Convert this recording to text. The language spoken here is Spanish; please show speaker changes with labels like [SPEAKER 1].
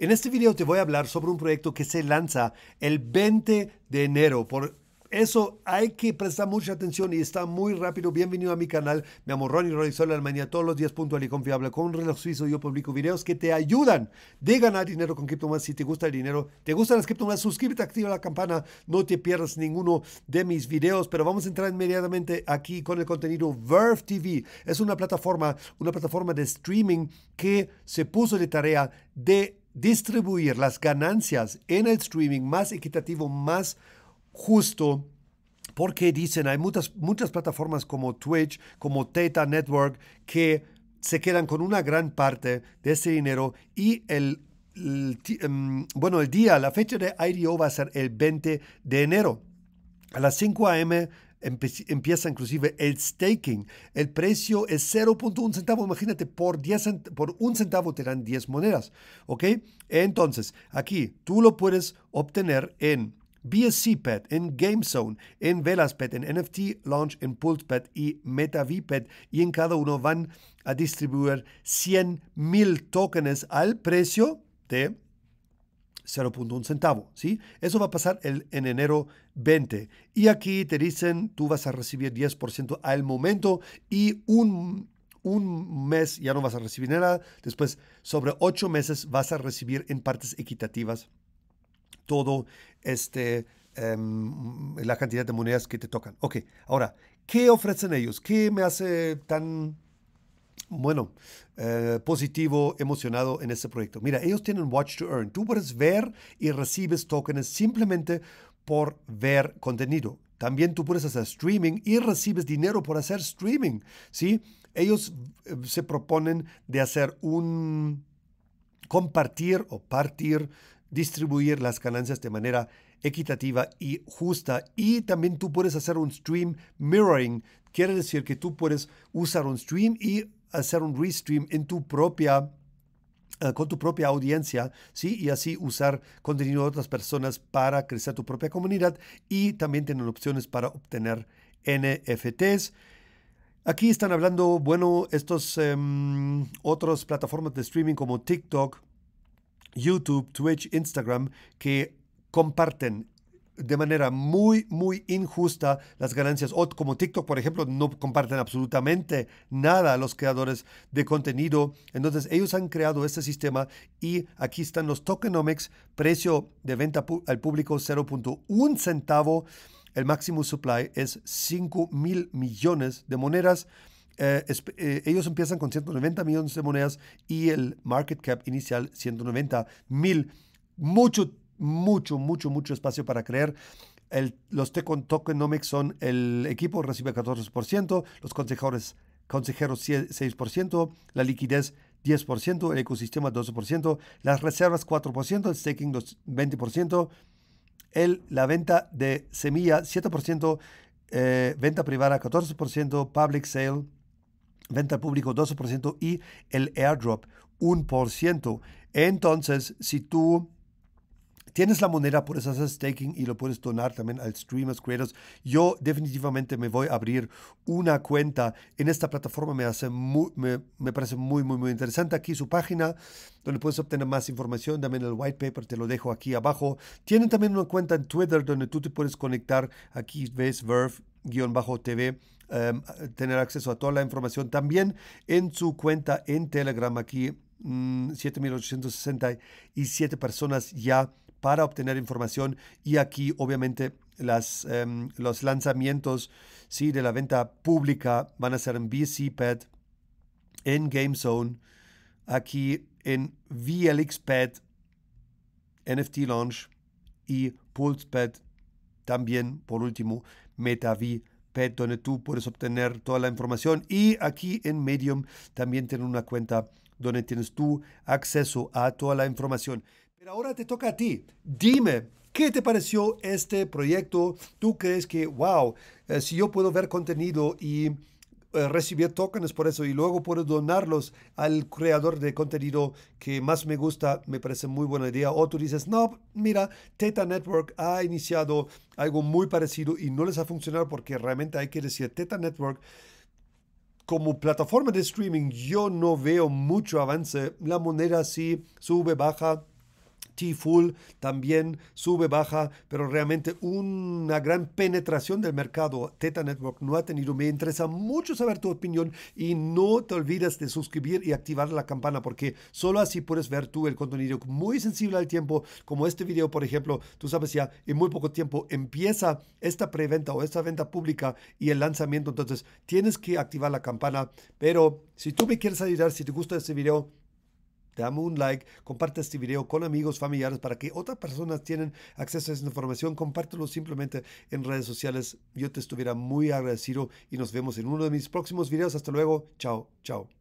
[SPEAKER 1] En este video te voy a hablar sobre un proyecto que se lanza el 20 de enero por eso hay que prestar mucha atención y está muy rápido. Bienvenido a mi canal. Me llamo Ronnie la Alemania. Todos los días puntual y confiable. Con un reloj suizo yo publico videos que te ayudan de ganar dinero con criptomonedas. Si te gusta el dinero, te gustan las criptomonedas, suscríbete, activa la campana. No te pierdas ninguno de mis videos. Pero vamos a entrar inmediatamente aquí con el contenido. Verve TV es una plataforma, una plataforma de streaming que se puso de tarea de distribuir las ganancias en el streaming más equitativo, más justo, porque dicen, hay muchas, muchas plataformas como Twitch, como Theta Network, que se quedan con una gran parte de ese dinero y el, em, bueno, el día, la fecha de IDO va a ser el 20 de enero. A las 5 a.m empieza inclusive el staking. El precio es 0.1 centavo. Imagínate, por, por un centavo te dan 10 monedas. ¿Ok? Entonces, aquí tú lo puedes obtener en BSCPet, en GameZone, en Velaspad, en NFT Launch, en Pet y MetaVpad Y en cada uno van a distribuir 100.000 tokens al precio de 0.1 centavo, ¿sí? Eso va a pasar el, en enero 20. Y aquí te dicen, tú vas a recibir 10% al momento y un, mes ya no vas a recibir nada. Después, sobre ocho meses vas a recibir en partes equitativas todo este, em, la cantidad de monedas que te tocan. Ok, ahora, ¿qué ofrecen ellos? ¿Qué me hace tan bueno, eh, positivo, emocionado en este proyecto. Mira, ellos tienen Watch to Earn. Tú puedes ver y recibes tokens simplemente por ver contenido. También tú puedes hacer streaming y recibes dinero por hacer streaming, ¿sí? Ellos eh, se proponen de hacer un compartir o partir, distribuir las ganancias de manera equitativa y justa. Y también tú puedes hacer un stream mirroring. Quiere decir que tú puedes usar un stream y hacer un restream en tu propia eh, con tu propia audiencia, ¿sí? Y así usar contenido de otras personas para crecer tu propia comunidad y también tienen opciones para obtener NFTs. Aquí están hablando, bueno, estos em, otras plataformas de streaming como TikTok, YouTube, Twitch, Instagram, que comparten de manera muy, muy injusta las ganancias. O como TikTok, por ejemplo, no comparten absolutamente nada a los creadores de contenido. Entonces, ellos han creado este sistema y aquí están los tokenomics, precio de venta al público 0.1 centavo. El máximo supply es 5 mil millones de monedas. Eh, eh, ellos empiezan con 190 millones de monedas y el market cap inicial 190 mil. Mucho mucho, mucho, mucho espacio para creer. El, los Tecon Tokenomics son el equipo recibe 14%, los consejeros, consejeros 6%, la liquidez 10%, el ecosistema 12%, las reservas 4%, el staking 20%, el, la venta de semilla 7%, eh, venta privada 14%, public sale, venta público 12% y el airdrop 1%. Entonces, si tú Tienes la moneda, puedes hacer staking y lo puedes donar también al streamers, creators. Yo definitivamente me voy a abrir una cuenta en esta plataforma. Me, parece muy, muy, muy interesante. Aquí su página, donde puedes obtener más información. También el white paper, te lo dejo aquí abajo. Tienen también una cuenta en Twitter, donde tú te puedes conectar. Aquí ves Verve-TV. Em, tener acceso a toda la información. También en su cuenta en Telegram aquí, 7.867 mm, personas ya para obtener información y aquí obviamente las, em, los lanzamientos ¿sí? de la venta pública van a ser en BCPAD, en Zone, aquí en VLXPAD, NFT Launch y PulsePad también, por último, MetaV Pad donde tú puedes obtener toda la información. Y aquí en Medium también tienen una cuenta donde tienes tú acceso a toda la información ahora te toca a ti. Dime, ¿qué te pareció este proyecto? ¿Tú crees que, wow, eh, si yo puedo ver contenido y eh, recibir tokens por eso y luego puedo donarlos al creador de contenido que más me gusta, me parece muy buena idea. O tú dices, no, mira, Teta Network ha iniciado algo muy parecido y no les ha funcionado porque realmente hay que decir, Teta Network como plataforma de streaming yo no veo mucho avance. La moneda sí sube, baja, T-Full también sube, baja, pero realmente una gran penetración del mercado Teta Network no ha tenido. Me interesa mucho saber tu opinión y no te olvides de suscribir y activar la campana porque solo así puedes ver tú el contenido muy sensible al tiempo, como este video, por ejemplo. Tú sabes ya, en muy poco tiempo empieza esta preventa o esta venta pública y el lanzamiento. Entonces, tienes que activar la campana. Pero si tú me quieres ayudar, si te gusta este video, dame un like, comparte este video con amigos, familiares, para que otras personas tienen acceso a esta información. Compártelo simplemente en redes sociales. Yo te estuviera muy agradecido y nos vemos en uno de mis próximos videos. Hasta luego. Chao, chao.